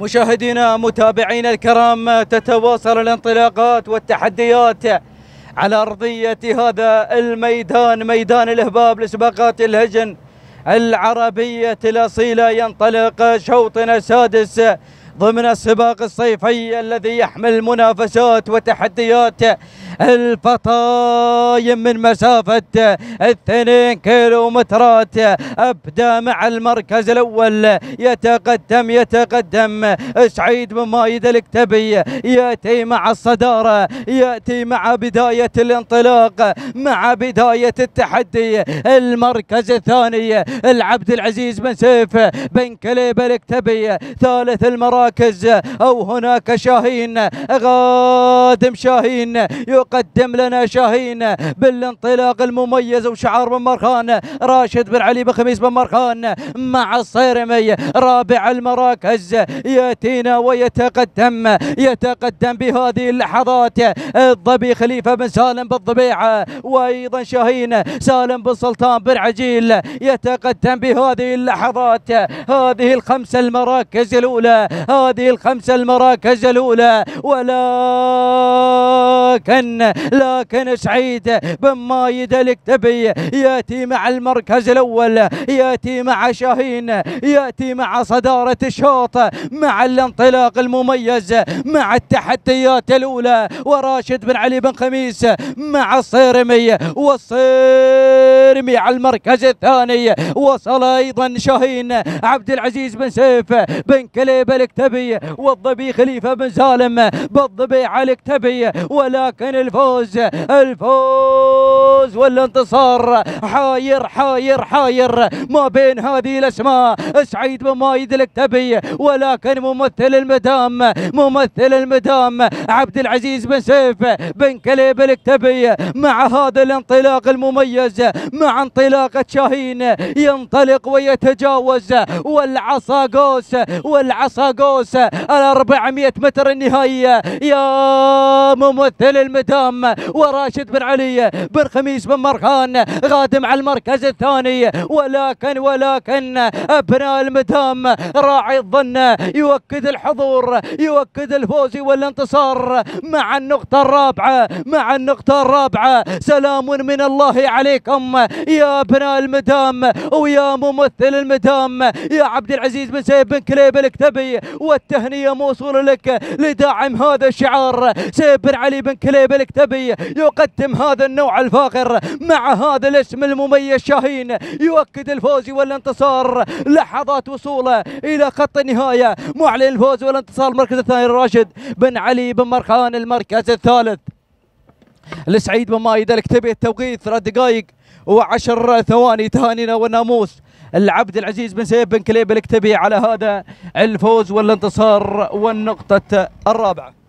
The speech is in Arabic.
مشاهدينا متابعينا الكرام تتواصل الانطلاقات والتحديات على أرضية هذا الميدان ميدان الإهباب لسباقات الهجن العربية الأصيلة ينطلق شوطنا السادس ضمن السباق الصيفي الذي يحمل منافسات وتحديات الفطايم من مسافة الثنين كيلومترات أبدى مع المركز الأول يتقدم يتقدم سعيد بن مايد الكتبي يأتي مع الصدارة يأتي مع بداية الانطلاق مع بداية التحدي المركز الثاني العبد العزيز بن سيف بن كليب الكتبي ثالث المراكز أو هناك شاهين غادم شاهين يقدم وقدم لنا شاهين بالانطلاق المميز وشعار بن مرخان راشد بن علي بن خميس بن مرخان مع الصيرمي رابع المراكز ياتينا ويتقدم يتقدم بهذه اللحظات الظبي خليفه بن سالم بالضبيعه وايضا شاهين سالم بن سلطان بن عجيل يتقدم بهذه اللحظات هذه الخمسه المراكز الاولى هذه الخمسه المراكز الاولى ولا لكن لكن سعيد بن مايد الكتبي ياتي مع المركز الاول ياتي مع شاهين ياتي مع صداره الشوط مع الانطلاق المميز مع التحديات الاولى وراشد بن علي بن خميس مع الصيرمي والصيرمي على المركز الثاني وصل ايضا شاهين عبد العزيز بن سيف بن كليب الكتبي والضبي خليفه بن سالم بالضبيعه الكتبي ولا لكن الفوز الفوز والانتصار حاير حاير حاير ما بين هذه الاسماء سعيد بن مايد الكتبي ولكن ممثل المدام ممثل المدام عبد العزيز بن سيف بن كليب الكتبي مع هذا الانطلاق المميز مع انطلاقه شاهين ينطلق ويتجاوز والعصا قوس والعصا قوس ال 400 متر النهائيه يا ممثل للمدام وراشد بن علي بن خميس بن مرخان غادم على المركز الثاني ولكن ولكن ابناء المدام راعي الظن يؤكد الحضور يؤكد الفوز والانتصار مع النقطة الرابعة مع النقطة الرابعة سلام من الله عليكم يا ابناء المدام ويا ممثل المدام يا عبد العزيز بن سيف بن كليب الكتبي والتهنية موصولة لك لداعم هذا الشعار سيف بن علي بن كليب الكتبي يقدم هذا النوع الفاخر مع هذا الاسم المميز شاهين يؤكد الفوز والانتصار لحظات وصوله الى خط النهايه معلن الفوز والانتصار المركز الثاني راشد بن علي بن مرخان المركز الثالث لسعيد بن مايد الكتبي التوقيت ثلاث دقائق وعشر ثواني تهانينا والناموس العبد العزيز بن سيف بن كليب الكتبي على هذا الفوز والانتصار والنقطة الرابعة